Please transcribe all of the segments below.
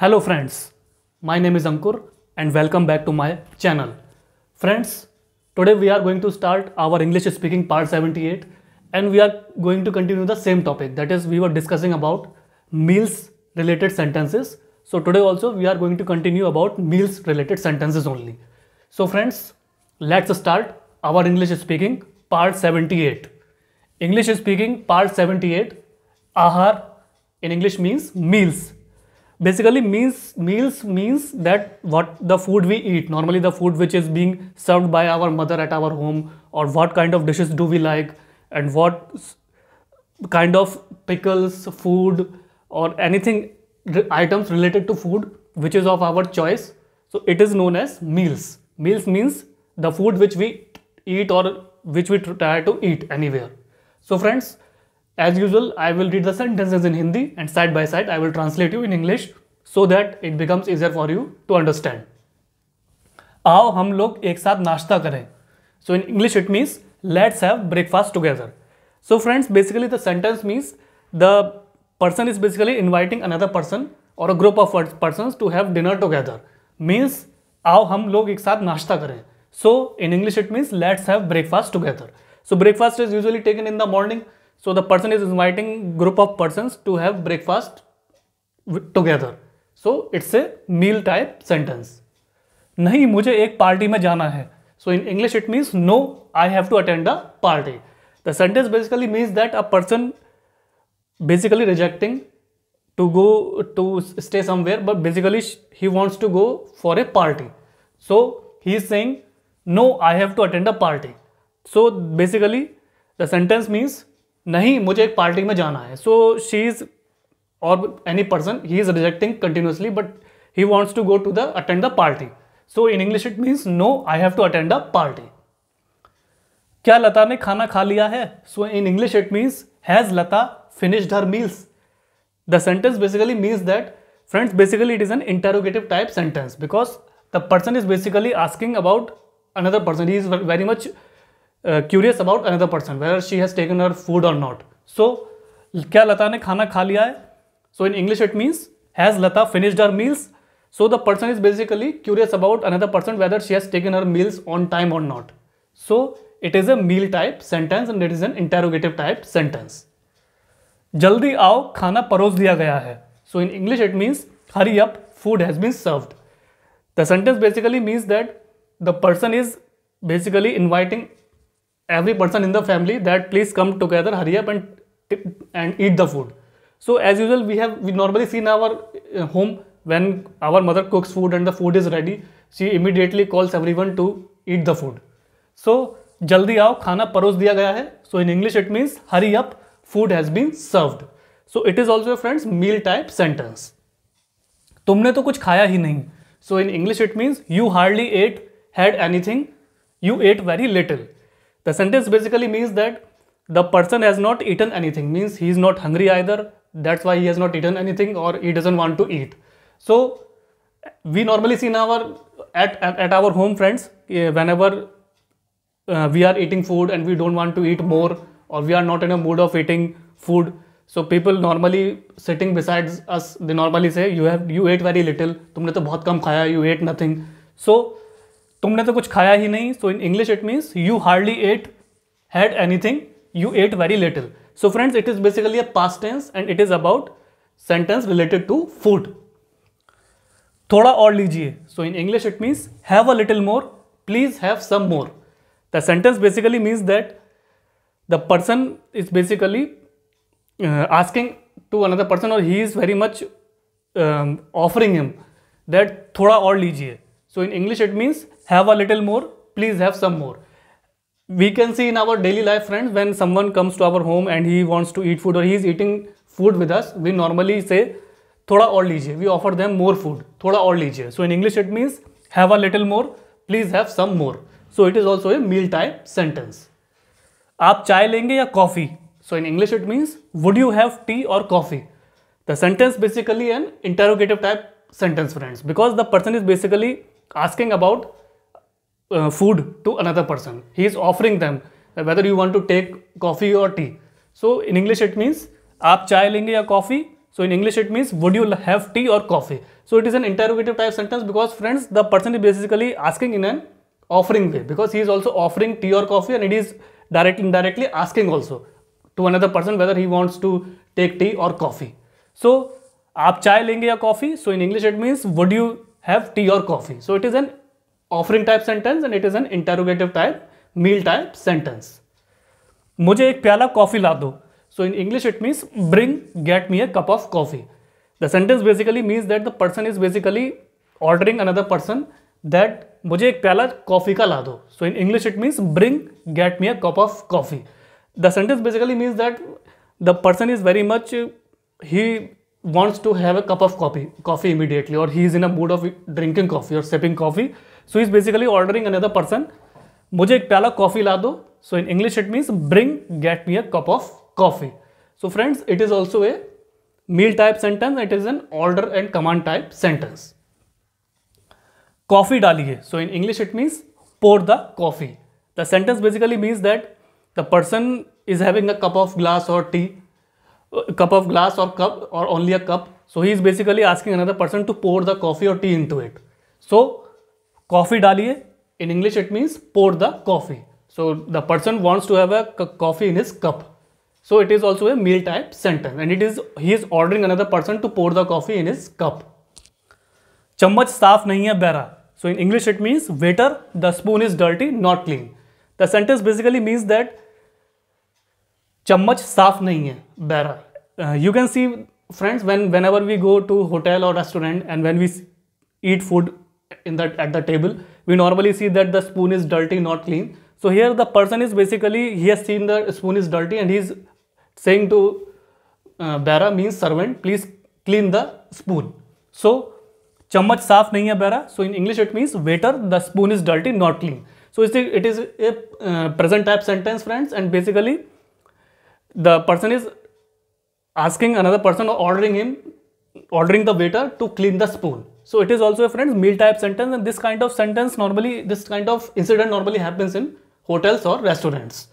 Hello friends, my name is Ankur and welcome back to my channel. Friends, today we are going to start our English speaking part 78 and we are going to continue the same topic that is we were discussing about meals related sentences. So today also we are going to continue about meals related sentences only. So friends, let's start our English speaking part 78. English speaking part 78 ahar in English means meals basically means meals means that what the food we eat normally the food which is being served by our mother at our home or what kind of dishes do we like and what kind of pickles food or anything items related to food which is of our choice so it is known as meals meals means the food which we eat or which we try to eat anywhere so friends As usual, I will read the sentences in Hindi and side by side I will translate you in English so that it becomes easier for you to understand. आओ हम लोग एक साथ नाश्ता करें so in English it means let's have breakfast together so friends basically the sentence means the person is basically inviting another person or a group of persons to have dinner together means आओ हम लोग एक साथ नाश्ता करें so in English it means let's have breakfast together so breakfast is usually taken in the morning so the person is inviting group of persons to have breakfast together so it's a meal type sentence नहीं मुझे एक party में जाना है so in English it means no I have to attend a party the sentence basically means that a person basically rejecting to go to stay somewhere but basically he wants to go for a party so he is saying no I have to attend a party so basically the sentence means नहीं मुझे एक party में जाना है so she is or any person he is rejecting continuously but he wants to go to the attend the party so in English it means no I have to attend a party क्या लता ने खाना खा लिया है so in English it means has Lata finished her meals the sentence basically means that friends basically it is an interrogative type sentence because the person is basically asking about another person he is very much curious about another person whether she has taken her food or not so क्या लता ने खाना खा लिया है so in English it means has Lata finished her meals so the person is basically curious about another person whether she has taken her meals on time or not so it is a meal type sentence and it is an interrogative type sentence जल्दी आओ खाना परोस दिया गया है so in English it means hurry up food has been served the sentence basically means that the person is basically inviting every person in the family that please come together hurry up and and eat the food so as usual we have we normally see in our uh, home when our mother cooks food and the food is ready she immediately calls everyone to eat the food so जल्दी आओ खाना परोस दिया गया है so in English it means hurry up food has been served so it is also friends meal type sentence तुमने तो कुछ खाया ही नहीं so in English it means you hardly ate had anything you ate very little The sentence basically means that the person has not eaten anything, means he is not hungry either. That's why he has not eaten anything or he doesn't want to eat. So we normally see in our at, at, at our home friends eh, whenever uh, we are eating food and we don't want to eat more or we are not in a mood of eating food so people normally sitting besides us they normally say you have you ate very little तुमने तो बहुत कम खाया you ate nothing so तुमने तो कुछ खाया ही नहीं so in English it means you hardly ate had anything you ate very little so friends it is basically a past tense and it is about sentence related to food थोड़ा और लीजिए so in English it means have a little more please have some more the sentence basically means that the person is basically asking to another person और he is very much offering him that थोड़ा और लीजिए so in English it means have a little more please have some more we can see in our daily life friends when someone comes to our home and he wants to eat food or he is eating food with us we normally say thoda aur lijiye we offer them more food thoda aur lijiye so in english it means have a little more please have some more so it is also a meal time sentence aap chai lenge ya coffee so in english it means would you have tea or coffee the sentence basically an interrogative type sentence friends because the person is basically asking about uh, food to another person. He is offering them uh, whether you want to take coffee or tea. So in English it means आप चाय लेंगे या coffee so in English it means would you have tea or coffee. So it is an interrogative type sentence because friends the person is basically asking in an offering way because he is also offering tea or coffee and it is directly indirectly asking also to another person whether he wants to take tea or coffee. So आप चाय लेंगे या coffee so in English it means would you have tea or coffee. So it is an offering type sentence and it is an interrogative type meal type sentence मुझे एक प्याला coffee ला दो so in English it means bring get me a cup of coffee the sentence basically means that the person is basically ordering another person that मुझे एक प्याला coffee का ला दो so in English it means bring get me a cup of coffee the sentence basically means that the person is very much he wants to have a cup of coffee coffee immediately और he is in a mood of drinking coffee और sipping coffee so is basically ordering another person मुझे एक प्याला coffee ला दो so in English it means bring get me a cup of coffee so friends it is also a meal type sentence it is an order and command type sentence coffee डालिए so in English it means pour the coffee the sentence basically means that the person is having a cup of glass or tea cup of glass or cup or only a cup so he is basically asking another person to pour the coffee or tea into it so coffee डालिए in English it means pour the coffee so the person wants to have a coffee in his cup so it is also a meal type sentence and it is he is ordering another person to pour the coffee in his cup चम्मच साफ नहीं है बैरा so in English it means waiter the spoon is dirty not clean the sentence basically means that चम्मच साफ नहीं है बैरा you can see friends when whenever we go to hotel or restaurant and when we eat food in that at the table we normally see that the spoon is dirty not clean so here the person is basically he has seen the spoon is dirty and he is saying to uh, bara means servant please clean the spoon so chamach saaf nahi hai bara so in english it means waiter the spoon is dirty not clean so it is it is a uh, present type sentence friends and basically the person is asking another person or ordering him ordering the waiter to clean the spoon. So it is also a friends meal type sentence and this kind of sentence normally, this kind of incident normally happens in hotels or restaurants.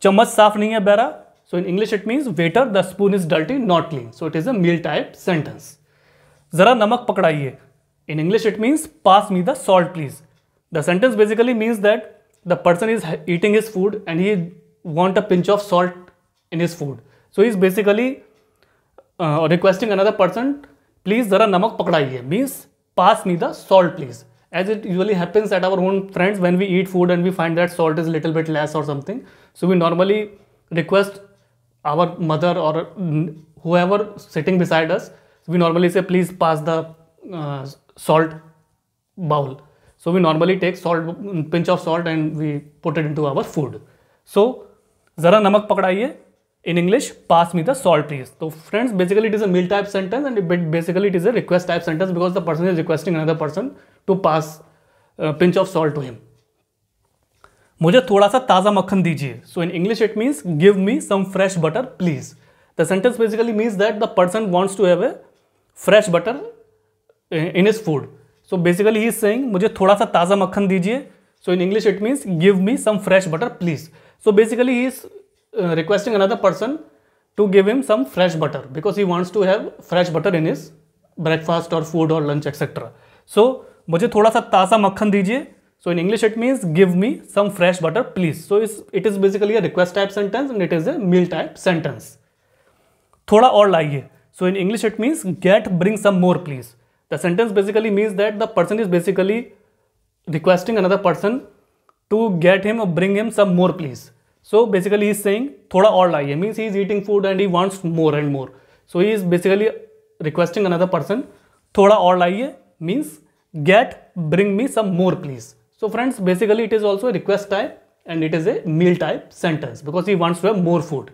Chammach saaf nahi hai bera. So in English it means waiter the spoon is dirty not clean. So it is a meal type sentence. Zara namak pakdaiye. In English it means pass me the salt please. The sentence basically means that the person is eating his food and he want a pinch of salt in his food. So he is basically requesting another person please जरा नमक पकड़ाइए means pass me the salt please as it usually happens at our own friends when we eat food and we find that salt is little bit less or something so we normally request our mother or whoever sitting beside us we normally say please pass the salt bowl so we normally take salt pinch of salt and we put it into our food so जरा नमक पकड़ाइए in English, pass me the salt please. So friends, basically it is a meal type sentence and basically it is a request type sentence because the person is requesting another person to pass a pinch of salt to him. मुझे थोड़ा सा ताज़ा मक्खन दीजिए so in English it means give me some fresh butter please the sentence basically means that the person wants to have a fresh butter in his food so basically he is saying मुझे थोड़ा सा ताज़ा मक्खन दीजिए so in English it means give me some fresh butter please so basically he is Uh, requesting another person to give him some fresh butter because he wants to have fresh butter in his breakfast or food or lunch etc. So मुझे थोड़ा सा ताज़ा मक्खन दीजिए So in English it means give me some fresh butter please. So it is basically a request type sentence and it is a meal type sentence. थोड़ा और लाइए So in English it means get bring some more please. The sentence basically means that the person is basically requesting another person to get him or bring him some more please. So basically he is saying thoda aur laiye means he is eating food and he wants more and more. So he is basically requesting another person thoda aur laiye means get bring me some more please. So friends basically it is also a request type and it is a meal type sentence because he wants to have more food.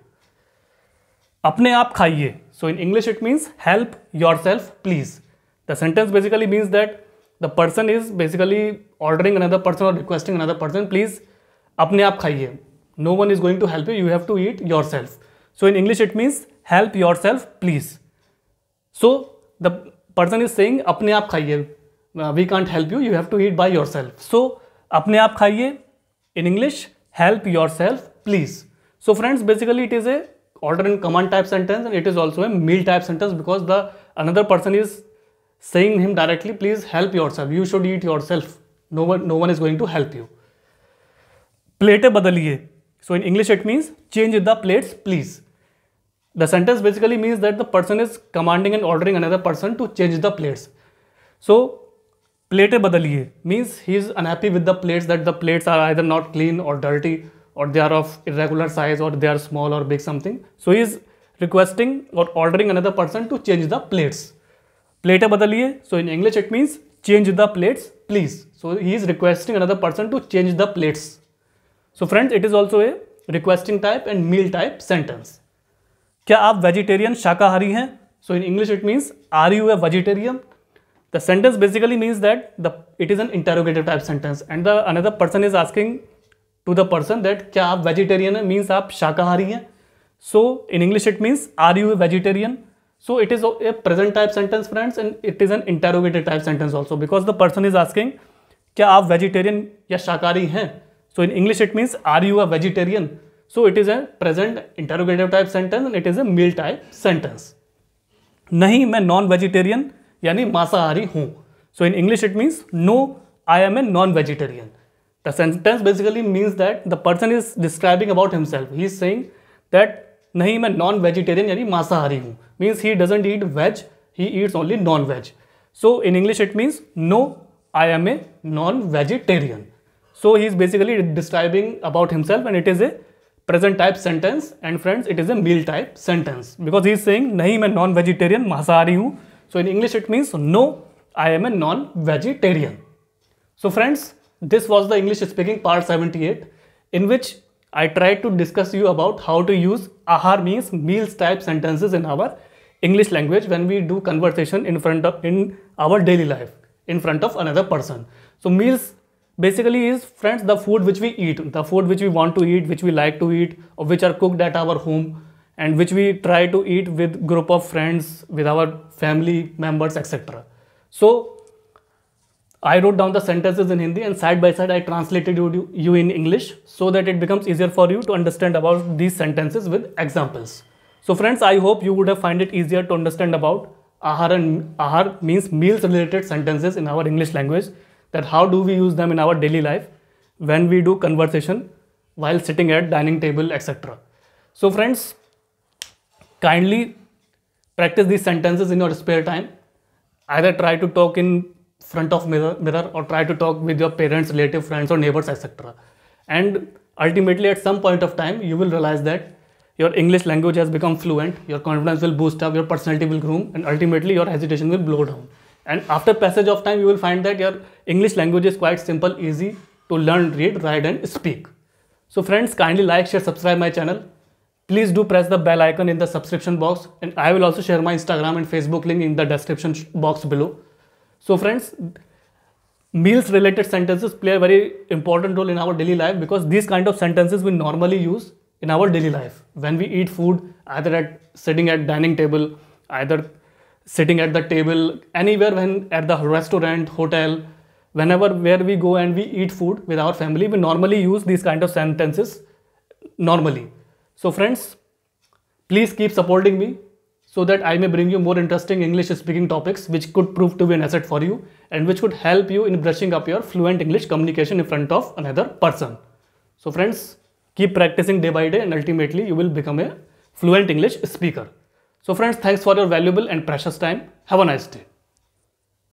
Apne आप खाइए so in english it means help yourself please the sentence basically means that the person is basically ordering another person or requesting another person please apne आप खाइए no one is going to help you. You have to eat yourself. So in English, it means help yourself, please. So the person is saying अपने आप खाइए. We can't help you. You have to eat by yourself. So अपने आप खाइए. In English, help yourself, please. So friends, basically it is a order and command type sentence and it is also a meal type sentence because the another person is saying him directly, please help yourself. You should eat yourself. No one, no one is going to help you. Plate बदलिए so in English it means change the plates please. The sentence basically means that the person is commanding and ordering another person to change the plates. So plate badaliye means he is unhappy with the plates that the plates are either not clean or dirty or they are of irregular size or they are small or big something. So he is requesting or ordering another person to change the plates. Plate badaliye. So in English it means change the plates please. So he is requesting another person to change the plates. So friends it is also a requesting type and meal type sentence क्या आप vegetarian शाकाहारी हैं so in English it means are you a vegetarian the sentence basically means that the it is an interrogative type sentence and the another person is asking to the person that क्या आप vegetarian है means आप शाकाहारी हैं so in English it means are you a vegetarian so it is a present type sentence friends and it is an interrogative type sentence also because the person is asking क्या आप vegetarian या शाकाहारी हैं So in English it means are you a vegetarian? So it is a present interrogative type sentence and it is a meal type sentence. Nahi main non-vegetarian yani masahari hu. So in English it means no I am a non-vegetarian. The sentence basically means that the person is describing about himself. He is saying that nahi main non-vegetarian yani masahari hu. Means he doesn't eat veg, he eats only non-veg. So in English it means no I am a non-vegetarian. So he is basically describing about himself and it is a present type sentence and friends it is a meal type sentence because he is saying nahi main non vegetarian masahari hu so in english it means no i am a non vegetarian so friends this was the english speaking part 78 in which i tried to discuss you about how to use ahar means meals type sentences in our english language when we do conversation in front of in our daily life in front of another person so meals basically is friends the food which we eat the food which we want to eat which we like to eat or which are cooked at our home and which we try to eat with group of friends with our family members etc so i wrote down the sentences in hindi and side by side i translated you, you in english so that it becomes easier for you to understand about these sentences with examples so friends i hope you would have find it easier to understand about ahar and ahar means meals related sentences in our english language that how do we use them in our daily life when we do conversation while sitting at dining table etc. So friends kindly practice these sentences in your spare time either try to talk in front of mirror, mirror or try to talk with your parents relative friends or neighbors etc. And ultimately at some point of time you will realize that your English language has become fluent, your confidence will boost up, your personality will groom and ultimately your hesitation will blow down. And after passage of time, you will find that your English language is quite simple, easy to learn, read, write and speak. So friends, kindly like, share, subscribe my channel. Please do press the bell icon in the subscription box and I will also share my Instagram and Facebook link in the description box below. So friends, meals related sentences play a very important role in our daily life because these kind of sentences we normally use in our daily life when we eat food either at sitting at dining table either sitting at the table, anywhere when at the restaurant, hotel, whenever where we go and we eat food with our family, we normally use these kind of sentences normally. So friends, please keep supporting me so that I may bring you more interesting English speaking topics which could prove to be an asset for you and which could help you in brushing up your fluent English communication in front of another person. So friends, keep practicing day by day and ultimately you will become a fluent English speaker. So friends, thanks for your valuable and precious time. Have a nice day.